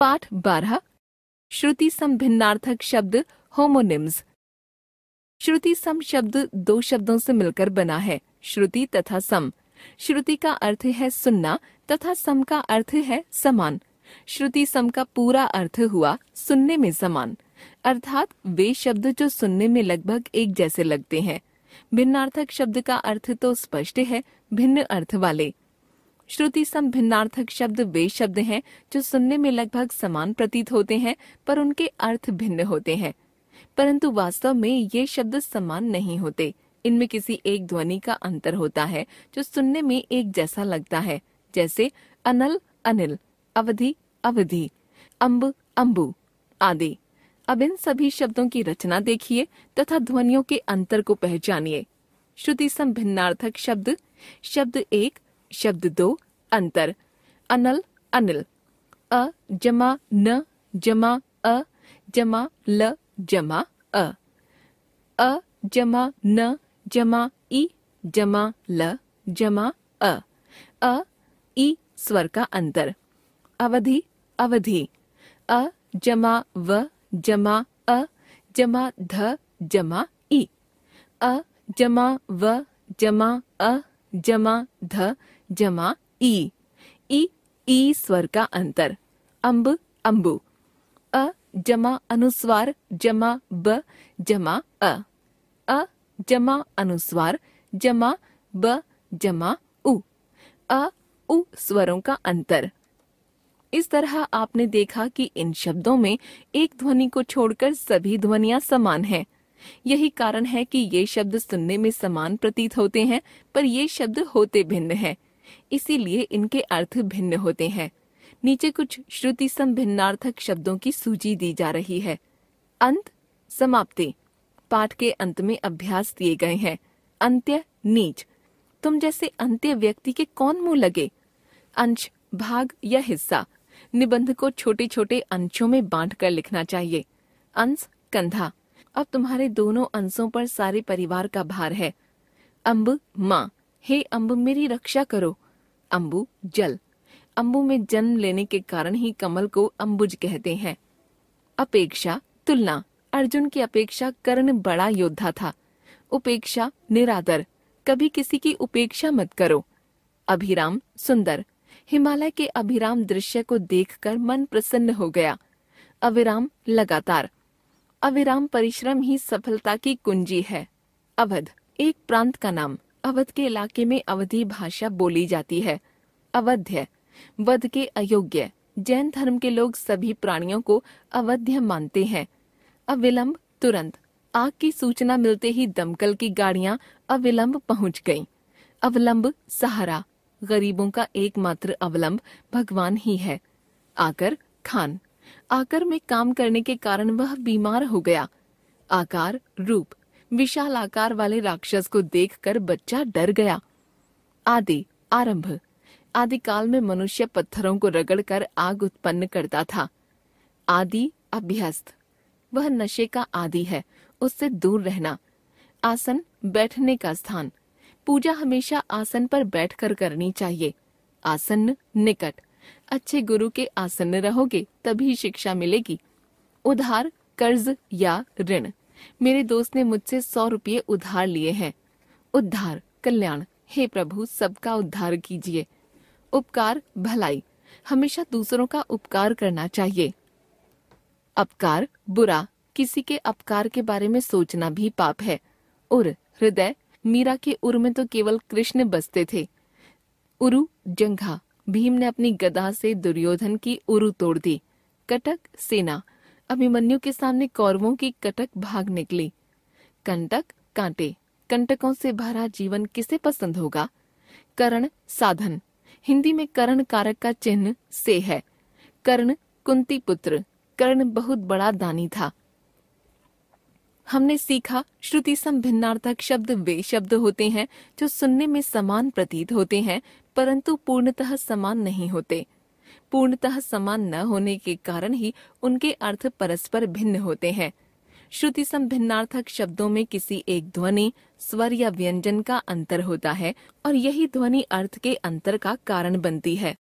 पाठ बारह श्रुति सम भिन्नार्थक शब्द होमोनिम्स श्रुति सम शब्द दो शब्दों से मिलकर बना है श्रुति तथा सम श्रुति का अर्थ है सुनना तथा सम का अर्थ है समान श्रुति सम का पूरा अर्थ हुआ सुनने में समान अर्थात वे शब्द जो सुनने में लगभग एक जैसे लगते हैं भिन्नार्थक शब्द का अर्थ तो स्पष्ट है भिन्न अर्थ वाले श्रुति सम भिन्नार्थक शब्द वे शब्द हैं जो सुनने में लगभग समान प्रतीत होते हैं पर उनके अर्थ भिन्न होते हैं परंतु वास्तव में ये शब्द समान नहीं होते इनमें किसी एक ध्वनि का अंतर होता है जो सुनने में एक जैसा लगता है जैसे अनल अनिल अवधि अवधि अम्ब अम्बु आदि अब इन सभी शब्दों की रचना देखिए तथा ध्वनियों के अंतर को पहचानिए श्रुति संभिन्नार्थक शब्द शब्द एक शब्द दो अंतर अनल अनिल अ जमा न जमा अ जमा ल जमा अ अ जमा न जमा ई जमा ल जमा अ अ ई स्वर का अंतर अवधि अवधि अ जमा व जमा अ जमा ध जमा ई अ जमा व जमा अ जमा ध जमा ई ई ई स्वर का अंतर अंब अंबु अ जमा अनुस्वार जमा ब जमा अ अ जमा अनुस्वार जमा ब जमा उ अ उ स्वरों का अंतर इस तरह आपने देखा कि इन शब्दों में एक ध्वनि को छोड़कर सभी ध्वनिया समान हैं। यही कारण है कि ये शब्द सुनने में समान प्रतीत होते हैं पर ये शब्द होते भिन्न हैं। इसीलिए इनके अर्थ भिन्न होते हैं नीचे कुछ श्रुति भिन्नार्थक शब्दों की सूची दी जा रही है अंत समाप्ति पाठ के अंत में अभ्यास दिए गए हैं अंत्य नीच तुम जैसे अंत्य व्यक्ति के कौन मुंह लगे अंश भाग या हिस्सा निबंध को छोटे छोटे अंशों में बांट कर लिखना चाहिए अंश कंधा अब तुम्हारे दोनों अंशों पर सारे परिवार का भार है अम्ब माँ हे अम्ब मेरी रक्षा करो अम्बु जल अम्बू में जन्म लेने के कारण ही कमल को अम्बुज कहते हैं अपेक्षा तुलना अर्जुन की अपेक्षा कर्ण बड़ा योद्धा था उपेक्षा निरादर कभी किसी की उपेक्षा मत करो अभिराम सुंदर हिमालय के अभिराम दृश्य को देखकर मन प्रसन्न हो गया अविराम लगातार अविराम परिश्रम ही सफलता की कुंजी है अवध एक प्रांत का नाम अवध के इलाके में अवधि भाषा बोली जाती है अवध्य वध के अयोग्य जैन धर्म के लोग सभी प्राणियों को अवध्य मानते हैं अविलंब तुरंत आग की सूचना मिलते ही दमकल की गाड़ियां अविलंब पहुंच गईं। अवलंब सहारा गरीबों का एकमात्र अवलंब भगवान ही है आकर खान आकर में काम करने के कारण वह बीमार हो गया आकार रूप विशाल आकार वाले राक्षस को देखकर बच्चा डर गया आदि आरंभ आदि काल में मनुष्य पत्थरों को रगड़कर आग उत्पन्न करता था आदि अभ्यस्त वह नशे का आदि है उससे दूर रहना आसन बैठने का स्थान पूजा हमेशा आसन पर बैठकर करनी चाहिए आसन निकट अच्छे गुरु के आसन रहोगे तभी शिक्षा मिलेगी उधार कर्ज या ऋण मेरे दोस्त ने मुझसे सौ रुपये उधार लिए हैं उद्धार कल्याण हे प्रभु सबका उद्धार कीजिए उपकार भलाई हमेशा दूसरों का उपकार करना चाहिए अपकार बुरा किसी के अपकार के बारे में सोचना भी पाप है उर हृदय मीरा के उर में तो केवल कृष्ण बसते थे उरु जंघा भीम ने अपनी गदा से दुर्योधन की उरु तोड़ दी कटक सेना अभिमन्यु के सामने कौरवों की कटक भाग निकली कंटक कांटे कंटकों से भरा जीवन किसे पसंद होगा करण साधन हिंदी में करण कारक का चिन्ह से है कर्ण कुंती पुत्र कर्ण बहुत बड़ा दानी था हमने सीखा श्रुति संभिन्नार्थक शब्द वे शब्द होते हैं जो सुनने में समान प्रतीत होते हैं परंतु पूर्णतः समान नहीं होते पूर्णतः समान न होने के कारण ही उनके अर्थ परस्पर भिन्न होते हैं श्रुति भिन्नार्थक शब्दों में किसी एक ध्वनि स्वर या व्यंजन का अंतर होता है और यही ध्वनि अर्थ के अंतर का कारण बनती है